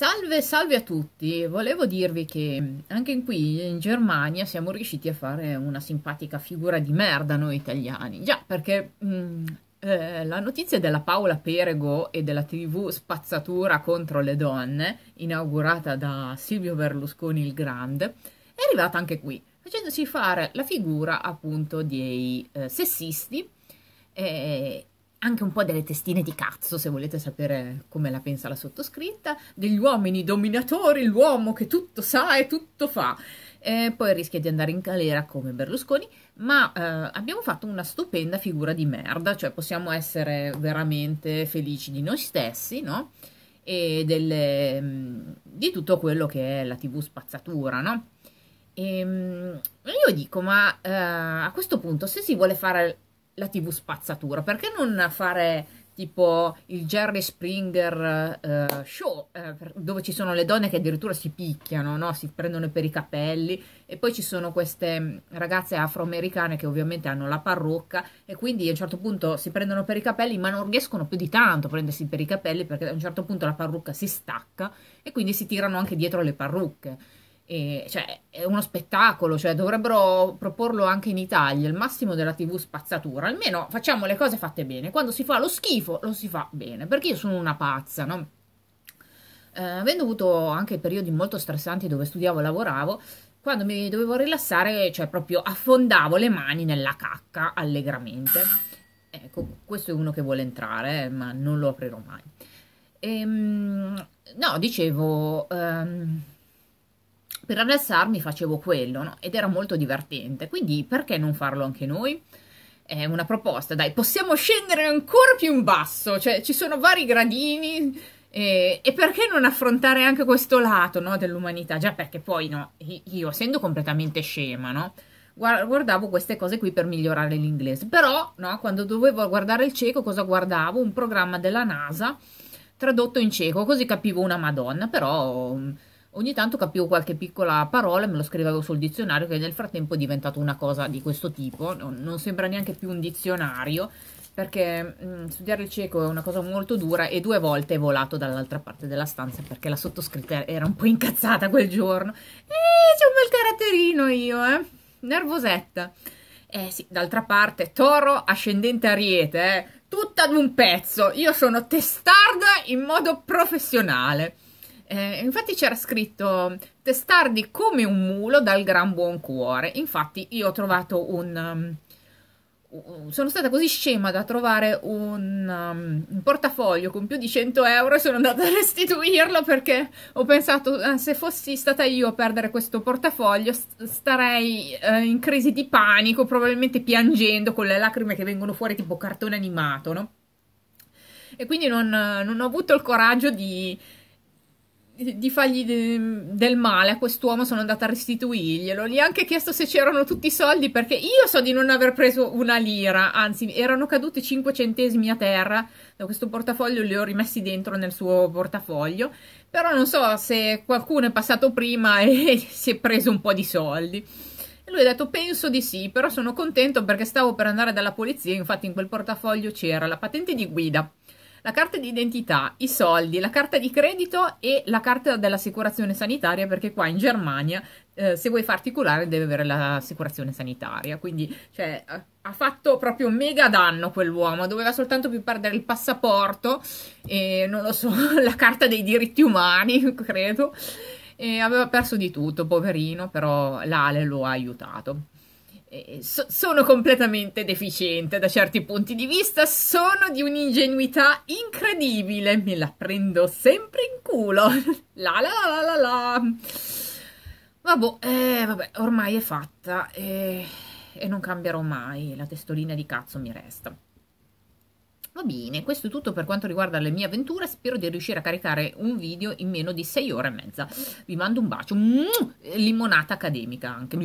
Salve, salve a tutti! Volevo dirvi che mm, anche qui in Germania siamo riusciti a fare una simpatica figura di merda noi italiani. Già, perché mh, mm, eh, la notizia della Paola Perego e della TV Spazzatura contro le donne, inaugurata da Silvio Berlusconi il Grande, è arrivata anche qui, facendosi fare la figura appunto dei eh, sessisti. Eh, anche un po' delle testine di cazzo, se volete sapere come la pensa la sottoscritta, degli uomini dominatori, l'uomo che tutto sa e tutto fa. E poi rischia di andare in galera come Berlusconi, ma eh, abbiamo fatto una stupenda figura di merda, cioè possiamo essere veramente felici di noi stessi, no? E delle, mm, di tutto quello che è la TV spazzatura, no? E, ehm, io dico, ma eh, a questo punto, se si vuole fare la tv spazzatura, perché non fare tipo il Jerry Springer uh, show, uh, dove ci sono le donne che addirittura si picchiano, no? si prendono per i capelli, e poi ci sono queste mm, ragazze afroamericane che ovviamente hanno la parrucca e quindi a un certo punto si prendono per i capelli, ma non riescono più di tanto a prendersi per i capelli perché a un certo punto la parrucca si stacca e quindi si tirano anche dietro le parrucche. E, cioè, è uno spettacolo, cioè, dovrebbero proporlo anche in Italia, il massimo della TV spazzatura. Almeno facciamo le cose fatte bene. Quando si fa lo schifo, lo si fa bene, perché io sono una pazza, no? Eh, avendo avuto anche periodi molto stressanti dove studiavo e lavoravo, quando mi dovevo rilassare, cioè proprio affondavo le mani nella cacca allegramente. Ecco, questo è uno che vuole entrare, eh, ma non lo aprirò mai. E, ehm, no, dicevo... Um, per rilassarmi facevo quello no? ed era molto divertente, quindi perché non farlo anche noi? È una proposta, dai, possiamo scendere ancora più in basso, cioè ci sono vari gradini eh, e perché non affrontare anche questo lato no, dell'umanità? Già perché poi no, io essendo completamente scema, no? guardavo queste cose qui per migliorare l'inglese, però no, quando dovevo guardare il cieco cosa guardavo? Un programma della NASA tradotto in cieco, così capivo una Madonna, però Ogni tanto capivo qualche piccola parola e me lo scrivevo sul dizionario che nel frattempo è diventato una cosa di questo tipo, non, sembra neanche più un dizionario perché mh, mm, studiare il cieco è una cosa molto dura e due volte è volato dall'altra parte della stanza perché la sottoscritta era un po' incazzata quel giorno. Eh, c'è un bel caratterino io, eh, nervosetta. Eh sì, d'altra parte, toro ascendente ariete, eh, tutta ad un pezzo, io sono testarda in modo professionale. Eh, infatti c'era scritto testardi come un mulo dal gran buon cuore. Infatti io ho trovato un... Um, sono stata così scema da trovare un, um, un, portafoglio con più di 100 euro e sono andata a restituirlo perché ho pensato eh, se fossi stata io a perdere questo portafoglio starei eh, in crisi di panico, probabilmente piangendo con le lacrime che vengono fuori tipo cartone animato, no? e quindi non, non, ho avuto il coraggio di, di fargli de del male a quest'uomo sono andata a restituirglielo. Gli ho anche chiesto se c'erano tutti i soldi perché io so di non aver preso una lira, anzi erano caduti 5 centesimi a terra da questo portafoglio, li ho rimessi dentro nel suo portafoglio, però non so se qualcuno è passato prima e si è preso un po' di soldi. E lui ha detto penso di sì, però sono contento perché stavo per andare dalla polizia, infatti in quel portafoglio c'era la patente di guida la carta di identità, i soldi, la carta di credito e la carta dell'assicurazione sanitaria perché qua in Germania eh, se vuoi farti curare devi avere l'assicurazione sanitaria, quindi cioè, ha fatto proprio mega danno quell'uomo, doveva soltanto più perdere il passaporto e non lo so, la carta dei diritti umani, credo, e aveva perso di tutto, poverino, però l'Ale lo ha aiutato. Eh, eh, so sono completamente deficiente da certi punti di vista, sono di un'ingenuità incredibile, me la prendo sempre in culo. la la la la la. Vabbò, eh, vabbè, ormai è fatta e... Eh, e non cambierò mai, la testolina di cazzo mi resta. Va bene, questo è tutto per quanto riguarda le mie avventure, spero di riuscire a caricare un video in meno di 6 ore e mezza. Vi mando un bacio, limonata accademica anche.